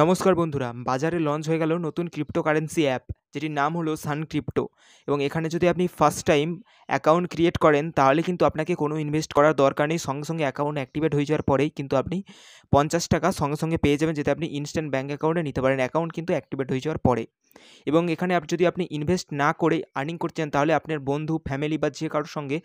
নমস্কার বন্ধুরা বাজারে লঞ্চ হয়ে গেল নতুন ক্রিপ্টোকারেন্সি অ্যাপ যেটির নাম হলো সান ক্রিপ্টো এবং এখানে যদি আপনি ফার্স্ট টাইম অ্যাকাউন্ট ক্রিয়েট করেন তাহলে কিন্তু আপনাকে কোনো ইনভেস্ট করার দরকার নেই সঙ্গে সঙ্গে অ্যাকাউন্ট অ্যাক্টিভেট হয়ে যাওয়ার পরেই কিন্তু আপনি পঞ্চাশ টাকা সঙ্গে সঙ্গে পেয়ে যাবেন যেটা আপনি ইনস্ট্যান্ট ব্যাঙ্ক অ্যাকাউন্টে নিতে পারেন অ্যাকাউন্ট কিন্তু অ্যাক্টিভেট হয়ে যাওয়ার পরে এবং এখানে আপনি যদি আপনি ইনভেস্ট না করে আর্নিং করতে চান তাহলে আপনার বন্ধু ফ্যামিলি বা যে কারোর সঙ্গে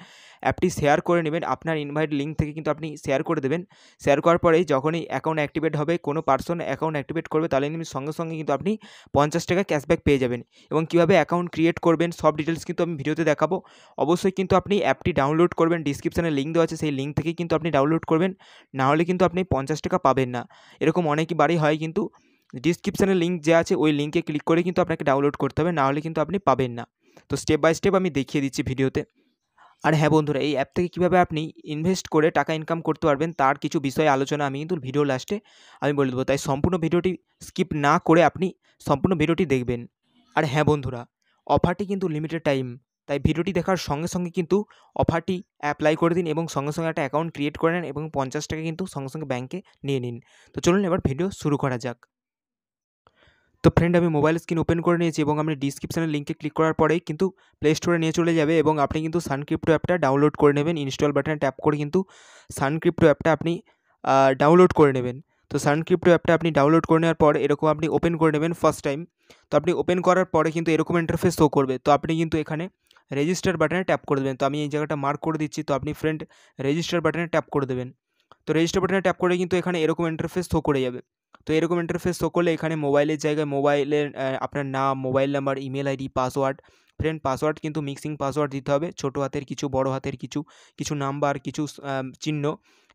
অ্যাপটি শেয়ার করে নেবেন আপনার ইনভাইট লিঙ্ক থেকে কিন্তু আপনি শেয়ার করে দেবেন শেয়ার করার পরে যখনই অ্যাকাউন্ট অ্যাক্টিভেট হবে কোনো পার্সন অ্যাকাউন্ট অ্যাক্টিভেট করবে তাহলে সঙ্গে সঙ্গে কিন্তু আপনি পঞ্চাশ টাকা ক্যাশব্যাক পেয়ে যাবেন এবং কিভাবে অ্যাকাউন্ট ক্রিয়েট করবেন সব ডিটেলস কিন্তু আমি ভিডিওতে দেখাবো অবশ্যই কিন্তু আপনি অ্যাপটি ডাউনলোড করবেন ডিসক্রিপশানে লিঙ্ক দেওয়া আছে সেই লিঙ্ক থেকে কিন্তু আপনি ডাউনলোড করবেন না হলে কিন্তু আপনি পঞ্চাশ টাকা পাবেন না এরকম অনেকই বাড়ি হয় কিন্তু ডিসক্রিপশানে লিঙ্ক যে আছে ওই লিঙ্কে ক্লিক করে কিন্তু আপনাকে ডাউনলোড করতে হবে না হলে কিন্তু আপনি পাবেন না তো স্টেপ বাই স্টেপ আমি দেখিয়ে দিচ্ছি ভিডিওতে আর হ্যাঁ বন্ধুরা এই অ্যাপ থেকে কীভাবে আপনি ইনভেস্ট করে টাকা ইনকাম করতে পারবেন তার কিছু বিষয়ে আলোচনা আমি কিন্তু ভিডিও লাস্টে আমি বলে দেবো তাই সম্পূর্ণ ভিডিওটি স্কিপ না করে আপনি সম্পূর্ণ ভিডিওটি দেখবেন আর হ্যাঁ বন্ধুরা অফারটি কিন্তু লিমিটেড টাইম তাই ভিডিওটি দেখার সঙ্গে সঙ্গে কিন্তু অফারটি অ্যাপ্লাই করে দিন এবং সঙ্গে সঙ্গে একটা অ্যাকাউন্ট ক্রিয়েট করে নেন এবং পঞ্চাশ টাকা কিন্তু সঙ্গে সঙ্গে ব্যাঙ্কে নিয়ে নিন তো চলুন এবার ভিডিও শুরু করা যাক তো ফ্রেন্ড আমি মোবাইল স্ক্রিন ওপেন করে নিয়েছি এবং আপনি ডিসক্রিপশানের লিঙ্কে ক্লিক করার পরেই কিন্তু প্লে স্টোরে নিয়ে চলে যাবে এবং আপনি কিন্তু সানক্রিপ্টো অ্যাপটা ডাউনলোড করে নেবেন ইনস্টল বাটনে ট্যাপ করে কিন্তু সানক্রিপ্টো অ্যাপটা আপনি ডাউনলোড করে নেবেন তো সানক্রিপ্টো অ্যাপটা আপনি ডাউনলোড করে নেওয়ার পর এরকম আপনি ওপেন করে নেবেন ফার্স্ট টাইম তো আপনি ওপেন করার পরে কিন্তু এরকম ইন্টারফেস শো করবে তো আপনি কিন্তু এখানে রেজিস্টার বাটনে ট্যাপ করে দেবেন তো আমি এই জায়গাটা মার্ক করে দিচ্ছি তো আপনি ফ্রেন্ড রেজিস্টার বাটনে ট্যাপ করে দেবেন তো রেজিস্টার বাটনে ট্যাপ করে কিন্তু এখানে এরকম ইন্টারফেস শো করে যাবে তো এরকম ইন্টারফেস শো করলে এখানে মোবাইলের জায়গায় মোবাইলের আপনার নাম mobile number email ID password friend password কিন্তু মিক্সিং পাসওয়ার্ড দিতে হবে ছোটো হাতের কিছু বড় হাতের কিছু কিছু নাম্বার কিছু চিহ্ন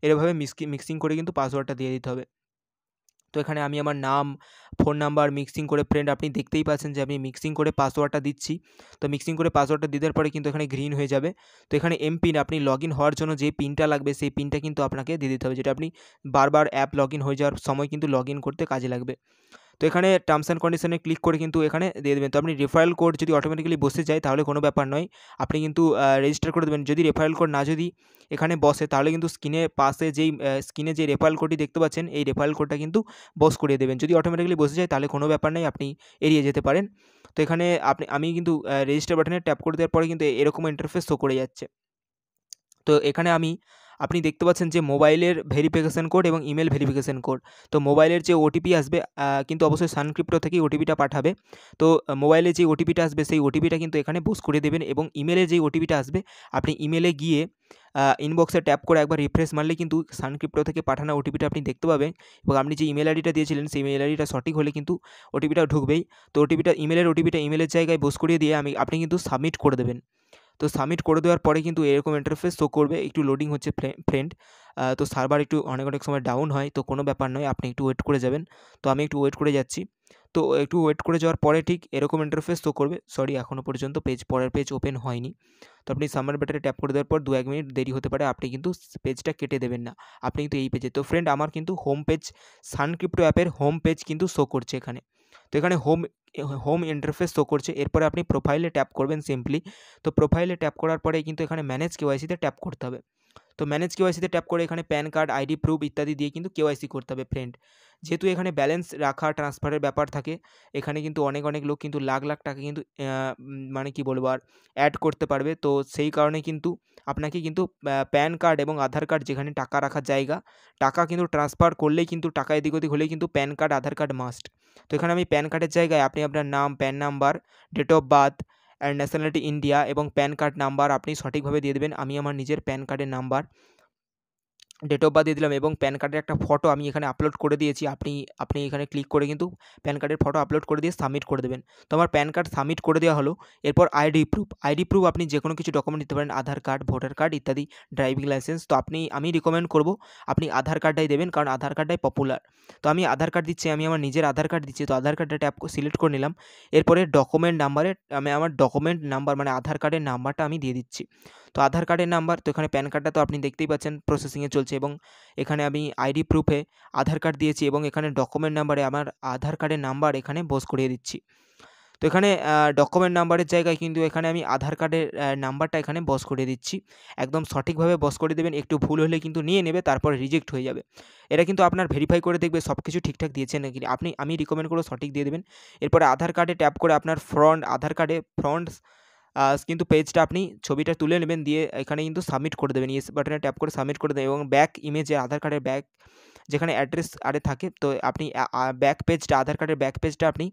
এরভাবে মিক্সিং করে কিন্তু পাসওয়ার্ডটা দিয়ে দিতে হবে তো এখানে আমি আমার নাম ফোন নাম্বার মিক্সিং করে ফ্রেন্ড আপনি দেখতেই পাচ্ছেন যে আমি মিক্সিং করে পাসওয়ার্ডটা দিচ্ছি তো মিক্সিং করে পাসওয়ার্ডটা দিতে পরে কিন্তু এখানে গ্রিন হয়ে যাবে তো এখানে এম পিন আপনি লগ হওয়ার জন্য যে পিনটা লাগবে সেই পিনটা কিন্তু আপনাকে দিয়ে দিতে হবে যেটা আপনি বারবার অ্যাপ লগ হয়ে যাওয়ার সময় কিন্তু লগ করতে কাজে লাগবে তো এখানে টার্মস অ্যান্ড কন্ডিশনে ক্লিক করে কিন্তু এখানে দিয়ে দেবেন তো আপনি রেফারেল কোড যদি অটোমেটিক্যালি বসে যায় তাহলে কোনো ব্যাপার নয় আপনি কিন্তু রেজিস্টার করে দেবেন যদি রেফারেল কোড না যদি এখানে বসে তাহলে কিন্তু স্ক্রিনে পাশে যেই স্ক্রিনে যে রেফারেল কোডটি দেখতে পাচ্ছেন এই রেফারেল কোডটা কিন্তু বস করিয়ে দেবেন যদি অটোমেটিক্যালি বসে যায় তাহলে কোনো ব্যাপার নেই আপনি এড়িয়ে যেতে পারেন তো এখানে আপনি আমি কিন্তু রেজিস্টার বাটনে ট্যাপ করে দেওয়ার পরে কিন্তু এরকম ইন্টারফেস শো করে যাচ্ছে তো এখানে আমি আপনি দেখতে পাচ্ছেন যে মোবাইলের ভেরিফিকেশান কোড এবং ইমেল ভেরিফিকেশান কোড তো মোবাইলের যে ওটিপি আসবে কিন্তু অবশ্যই সানক্রিপ্টো থেকেই ওটিপিটা পাঠাবে তো মোবাইলে যে ওটিপিটা আসবে সেই ওটিপিটা কিন্তু এখানে পোস্ট করে দেবেন এবং ইমেলে যে ওটিপিটা আসবে আপনি ইমেলে গিয়ে ইনবক্সে ট্যাপ করে একবার রিফ্রেশ মারলে কিন্তু সানক্রিপ্টো থেকে পাঠানো ওটিপিটা আপনি দেখতে পাবেন এবং আপনি যে ইমেল আইডিটা দিয়েছিলেন সেই ইমেল আইডিটা সঠিক হলে কিন্তু ওটিপিটা ঢুকবেই তো ওটিপিটা ইমেলের ওটিপিটা ইমেলের জায়গায় বোস করিয়ে দিয়ে আমি আপনি কিন্তু সাবমিট করে দেবেন তো সাবমিট করে দেওয়ার পরে কিন্তু এরকম ইন্টারফেস শো করবে একটু লোডিং হচ্ছে ফ্রেন্ড তো সার্ভার একটু অনেক অনেক সময় ডাউন হয় তো কোনো ব্যাপার নয় আপনি একটু ওয়েট করে যাবেন তো আমি একটু ওয়েট করে যাচ্ছি তো একটু ওয়েট করে যাওয়ার পরে ঠিক এরকম ইন্টারফেস শো করবে সরি এখনও পর্যন্ত পেজ পরের পেজ ওপেন হয়নি তো আপনি সামার ব্যাটারি ট্যাপ করে দেওয়ার পর দু এক মিনিট দেরি হতে পারে আপনি কিন্তু পেজটা কেটে দেবেন না আপনি কিন্তু এই পেজে তো ফ্রেন্ড আমার কিন্তু হোম পেজ সানক্রিপ্টো অ্যাপের হোম পেজ কিন্তু শো করছে এখানে তো এখানে হোম হোম ইন্টারফেস শো করছে এরপরে আপনি প্রোফাইলে ট্যাপ করবেন সিম্পলি তো প্রোফাইলে ট্যাপ করার পরে কিন্তু এখানে ম্যানেজ কেওয়াইসিতে ট্যাপ করতে হবে তো ম্যানেজ কেওয়াইসিতে ট্যাপ করে এখানে প্যান কার্ড আইডি প্রুফ ইত্যাদি দিয়ে কিন্তু কেওয়াইসি করতে হবে ফ্রেন্ড যেহেতু এখানে ব্যালেন্স রাখা ট্রান্সফারের ব্যাপার থাকে এখানে কিন্তু অনেক অনেক লোক কিন্তু লাখ লাখ টাকা কিন্তু মানে কি বলবো আর অ্যাড করতে পারবে তো সেই কারণে কিন্তু আপনাকে কিন্তু প্যান কার্ড এবং আধার কার্ড যেখানে টাকা রাখার জায়গা টাকা কিন্তু ট্রান্সফার করলেই কিন্তু টাকা এদিক ওদিক হলেই কিন্তু PAN card Aadhaar card must তো এখানে আমি প্যান কার্ডের জায়গায় আপনি আপনার নাম PAN number date of birth and nationality India এবং প্যান কার্ড নাম্বার আপনি সঠিকভাবে দিয়ে দেবেন আমি আমার নিজের প্যান কার্ডের নাম্বার ডেট অফ বার্থ দিয়ে দিলাম এবং প্যান কার্ডের একটা ফটো আমি এখানে আপলোড করে দিয়েছি আপনি আপনি এখানে ক্লিক করে কিন্তু প্যান কার্ডের ফটো আপলোড করে দিয়ে সাবমিট করে দেবেন তো আমার প্যান কার্ড সাবমিট করে দেওয়া হলো এরপর আইডি প্রুফ আইডি প্রুফ আপনি যে কোনো কিছু ডকুমেন্ট দিতে পারেন আধার কার্ড ভোটার কার্ড ইত্যাদি ড্রাইভিং লাইসেন্স তো আপনি আমি রিকমেন্ড করব আপনি আধার কার্ডটাই দেবেন কারণ আধার কার্ডটাই পপুলার তো আমি আধার কার্ড দিচ্ছি আমি আমার নিজের আধার কার্ড দিচ্ছি তো আধার কার্ডটা ট্যাপ সিলেক্ট করে নিলাম এরপরে ডকুমেন্ট নাম্বারে আমি আমার ডকুমেন্ট নাম্বার মানে আধার কার্ডের নাম্বারটা আমি দিয়ে দিচ্ছি তো আধার কার্ডের নাম্বার তো এখানে প্যান কার্ডটা তো আপনি দেখতেই পাচ্ছেন প্রসেসিংয়ে চলছে এবং এখানে আমি আইডি প্রুফে আধার কার্ড দিয়েছি এবং এখানে ডকুমেন্ট নাম্বারে আমার আধার কার্ডের নাম্বার এখানে বোস করিয়ে দিচ্ছি তো এখানে ডকুমেন্ট নাম্বারের জায়গায় কিন্তু এখানে আমি আধার কার্ডের নাম্বারটা এখানে বস করে দিচ্ছি একদম সঠিকভাবে বস করে দেবেন একটু ভুল হলে কিন্তু নিয়ে নেবে তারপর রিজেক্ট হয়ে যাবে এটা কিন্তু আপনার ভেরিফাই করে দেখবে সব কিছু ঠিকঠাক দিয়েছে নাকি আপনি আমি রিকমেন্ড করে সঠিক দিয়ে দেবেন এরপরে আধার কার্ডে ট্যাপ করে আপনার ফ্রন্ট আধার কার্ডে ফ্রন্ট কিন্তু পেজটা আপনি ছবিটা তুলে নেবেন দিয়ে এখানে কিন্তু সাবমিট করে দেবেন ইয়েস বাটনে ট্যাপ করে সাবমিট করে দেবেন এবং ব্যাক ইমেজে আধার কার্ডের ব্যাক যেখানে অ্যাড্রেস আরে থাকে তো আপনি ব্যাক পেজটা আধার কার্ডের ব্যাক পেজটা আপনি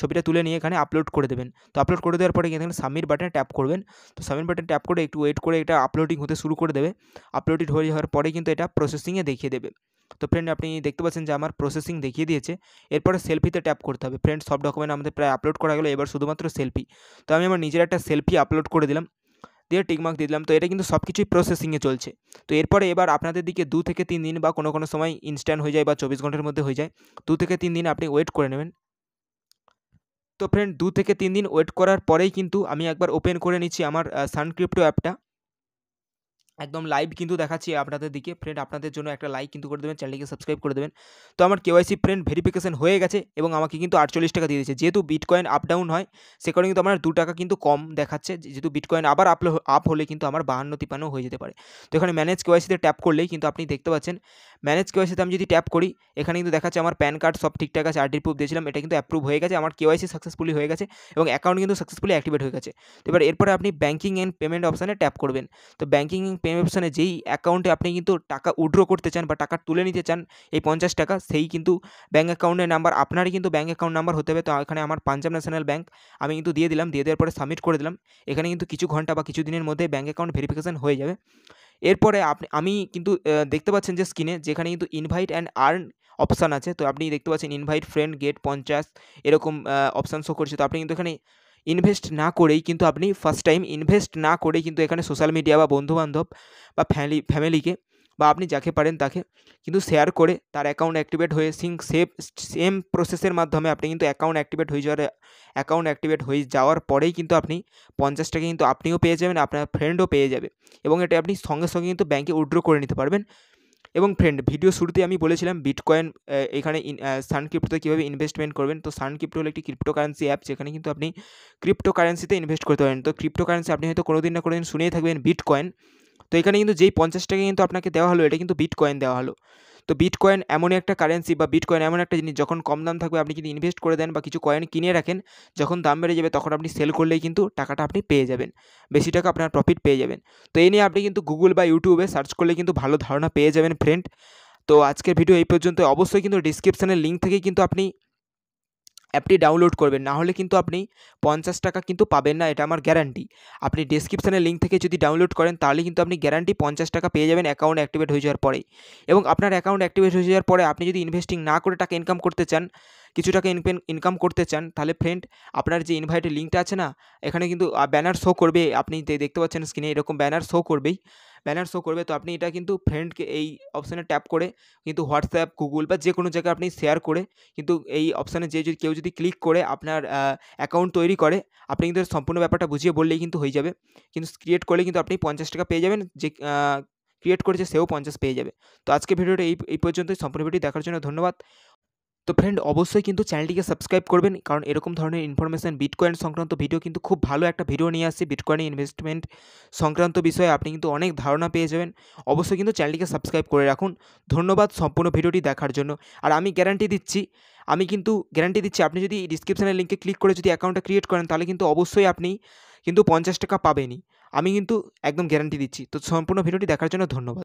ছবিটা তুলে নিয়ে এখানে আপলোড করে দেবেন তো আপলোড করে দেওয়ার পরে এখানে সাবমিট বাটনে ট্যাপ করবেন তো সাবমিট বাটনে ট্যাপ করে একটু ওয়েট করে এটা আপলোডিং হতে শুরু করে দেবে আপলোডিং হয়ে যাওয়ার পরে কিন্তু এটা প্রসেসিংয়ে দেখিয়ে দেবে তো ফ্রেন্ড আপনি দেখতে পাচ্ছেন যে আমার প্রসেসিং দেখিয়ে দিয়েছে এরপরে সেলফিতে ট্যাপ করতে হবে ফ্রেন্ড সব ডকুমেন্ট আমাদের প্রায় আপলোড করা গেলো এবার শুধুমাত্র সেলফি তো আমি আমার নিজের একটা সেলফি আপলোড করে দিলাম দিয়ে টিকমার্ক দিয়ে দিলাম তো এটা কিন্তু সব কিছুই প্রসেসিংয়ে চলছে তো এরপরে এবার আপনাদের দিকে দু থেকে তিন দিন বা কোনো কোনো সময় ইনস্ট্যান্ট হয়ে যায় বা চব্বিশ ঘন্টার মধ্যে হয়ে যায় দু থেকে তিন দিন আপনি ওয়েট করে নেবেন তো ফ্রেন্ড দু থেকে তিন দিন ওয়েট করার পরেই কিন্তু আমি একবার ওপেন করে নিচ্ছি আমার সানক্রিপ্টো অ্যাপটা একদম লাইভ কিন্তু দেখাচ্ছি আপনাদের দিকে ফ্রেন্ড আপনাদের জন্য একটা লাইক কিন্তু করে দেবেন চ্যানেলটিকে সাবস্ক্রাইব করে দেবেন তো আমার কেওয়াইসি ফ্রেন্ড ভেরিফিকেশন হয়ে গেছে এবং আমাকে কিন্তু আটচল্লিশ টাকা দিয়ে দিয়েছে যেহেতু বিটকয়েন আপ ডাউন হয় সে কারণে কিন্তু আমার দু টাকা কিন্তু কম দেখাচ্ছে যেহেতু বিটকয়েন আবার আপ আপ হলে কিন্তু আমার বাহান্ন তিপান্ন হয়ে যেতে পারে তো এখানে ম্যানেজ কেওয়াইসিতে ট্যাপ করলেই কিন্তু আপনি দেখতে পাচ্ছেন ম্যানেজ কেওয়াইসিতে আমি যদি ট্যাপ করি এখানে কিন্তু দেখাচ্ছে আমার প্যান কার্ড সব ঠিকঠাক আছে আরডি প্রুফ দিয়েছিলাম এটা কিন্তু অ্যাপ্রুভ হয়ে গেছে আমার কেওয়াইসি সাকসেসফুলি হয়ে গেছে এবং অ্যাকাউন্ট কিন্তু সাকসেসফুলি অ্যাক্টিভেট হয়ে গেছে তো এবার এরপরে আপনি ব্যাঙ্কিং অ্যান্ড পেমেন্ট অপশানে ট্যাপ করবেন তো ব্যাঙ্কিং অ্যান্ড সেম অপশানে যেই অ্যাকাউন্টে আপনি কিন্তু টাকা উইড্রো করতে চান বা টাকা তুলে নিতে চান এই পঞ্চাশ টাকা সেই কিন্তু ব্যাঙ্ক অ্যাকাউন্টের নাম্বার আপনারই কিন্তু ব্যাঙ্ক অ্যাকাউন্ট নাম্বার হতে হবে তো এখানে আমার পাঞ্জাব ন্যাশনাল ব্যাঙ্ক আমি কিন্তু দিয়ে দিলাম দিয়ে দেওয়ার পরে সাবমিট করে দিলাম এখানে কিন্তু কিছু ঘন্টা বা কিছু দিনের মধ্যে ব্যাঙ্ক অ্যাকাউন্ট ভেরিফিকেশান হয়ে যাবে এরপরে আপনি আমি কিন্তু দেখতে পাচ্ছেন যে স্ক্রিনে যেখানে কিন্তু ইনভাইট অ্যান্ড আর্ন অপশান আছে তো আপনি দেখতে পাচ্ছেন ইনভাইট ফ্রেন্ড গেট পঞ্চাশ এরকম অপশান শো করছে তো আপনি কিন্তু এখানে ইনভেস্ট না করেই কিন্তু আপনি ফার্স্ট টাইম ইনভেস্ট না করেই কিন্তু এখানে সোশ্যাল মিডিয়া বা বন্ধুবান্ধব বা ফ্যামিলি ফ্যামিলিকে বা আপনি যাকে পারেন তাকে কিন্তু শেয়ার করে তার অ্যাকাউন্ট অ্যাক্টিভেট হয়ে সিং সেভ সেম প্রসেসের মাধ্যমে আপনি কিন্তু অ্যাকাউন্ট অ্যাক্টিভেট হয়ে যাওয়ার অ্যাকাউন্ট অ্যাক্টিভেট হয়ে যাওয়ার পরেই কিন্তু আপনি পঞ্চাশ টাকা কিন্তু আপনিও পেয়ে যাবেন আপনার ফ্রেন্ডও পেয়ে যাবে এবং এটা আপনি সঙ্গে সঙ্গে কিন্তু ব্যাঙ্কে উইড্রো করে নিতে পারবেন এবং ফ্রেন্ড ভিডিও শুরুতে আমি বলেছিলাম বিটকয়েন এখানে সান ক্রিপ্টোতে কীভাবে ইনভেস্টমেন্ট করবেন তো সান ক্রিপ্টো হলো একটি ক্রিপ্টোকারেন্সি অ্যাপ যেখানে কিন্তু আপনি ক্রিপ্টোকারেন্সিতে ইনভেস্ট করতে পারেন তো ক্রিপ্টোকারেন্সি আপনি হয়তো কোনো দিন না কোনো দিন শুনেই থাকবেন বিটকয়েন তো এখানে কিন্তু যেই পঞ্চাশ টাকা কিন্তু আপনাকে দেওয়া হলো এটা কিন্তু বিটকয়েন দেওয়া হলো তো বিটকয়েন এমনই একটা কারেন্সি বা বিটকয়েন এমন একটা জিনিস যখন কম দাম থাকবে আপনি যদি ইনভেস্ট করে দেন বা কিছু কয়েন কিনে রাখেন যখন দাম বেড়ে যাবে তখন আপনি সেল করলেই কিন্তু টাকাটা আপনি পেয়ে যাবেন বেশি টাকা আপনার প্রফিট পেয়ে যাবেন তো এই নিয়ে আপনি কিন্তু গুগল বা ইউটিউবে সার্চ করলে কিন্তু ভালো ধারণা পেয়ে যাবেন ফ্রেন্ড তো আজকের ভিডিও এই পর্যন্ত অবশ্যই কিন্তু ডিসক্রিপশানের লিঙ্ক থেকে কিন্তু আপনি অ্যাপটি ডাউনলোড করবেন না হলে কিন্তু আপনি পঞ্চাশ টাকা কিন্তু পাবেন না এটা আমার গ্যারান্টি আপনি ডিসক্রিপশানের লিঙ্ক থেকে যদি ডাউনলোড করেন তাহলে কিন্তু আপনি গ্যারান্টি পঞ্চাশ টাকা পেয়ে যাবেন অ্যাকাউন্ট অ্যাক্টিভেট হয়ে যাওয়ার পরে এবং আপনার অ্যাকাউন্ট অ্যাক্টিভেট হয়ে যাওয়ার পরে আপনি যদি ইনভেস্টিং না করে টাকা ইনকাম করতে চান কিছু টাকা ইনকাম করতে চান তাহলে ফ্রেন্ড আপনার যে ইনভাইটের লিঙ্কটা আছে না এখানে কিন্তু ব্যানার শো করবে আপনি দেখতে পাচ্ছেন স্ক্রিনে এরকম ব্যানার শো করবেই ব্যানার শো করবে তো আপনি এটা কিন্তু ফ্রেন্ডকে এই অপশানে ট্যাপ করে কিন্তু হোয়াটসঅ্যাপ গুগল বা যে কোনো জায়গায় আপনি শেয়ার করে কিন্তু এই অপশানে যে যদি কেউ যদি ক্লিক করে আপনার অ্যাকাউন্ট তৈরি করে আপনি কিন্তু সম্পূর্ণ ব্যাপারটা বুঝিয়ে বললেই কিন্তু হয়ে যাবে কিন্তু ক্রিয়েট করলে কিন্তু আপনি পঞ্চাশ টাকা পেয়ে যাবেন যে ক্রিয়েট করেছে সেও পঞ্চাশ পেয়ে যাবে তো আজকে ভিডিওটা এই এই পর্যন্তই সম্পূর্ণ ভিডিও দেখার জন্য ধন্যবাদ তো ফ্রেন্ড অবশ্যই কিন্তু চ্যানেলটিকে সাবস্ক্রাইব করবেন কারণ এরকম ধরনের ইনফরমেশান বিটকয়েন সংক্রান্ত ভিডিও কিন্তু খুব ভালো একটা ভিডিও নিয়ে আসছে বিটকয়েন ইনভেস্টমেন্ট সংক্রান্ত বিষয়ে আপনি কিন্তু অনেক ধারণা পেয়ে যাবেন অবশ্যই কিন্তু চ্যানেলটিকে সাবস্ক্রাইব করে রাখুন ধন্যবাদ সম্পূর্ণ ভিডিওটি দেখার জন্য আর আমি গ্যারান্টি দিচ্ছি আমি কিন্তু গ্যারান্টি দিচ্ছি আপনি যদি ডিসক্রিপশানের লিঙ্কে ক্লিক করে যদি অ্যাকাউন্টটা ক্রিয়েট করেন তাহলে কিন্তু অবশ্যই আপনি কিন্তু পঞ্চাশ টাকা পাবেনই আমি কিন্তু একদম গ্যারান্টি দিচ্ছি তো সম্পূর্ণ ভিডিওটি দেখার জন্য ধন্যবাদ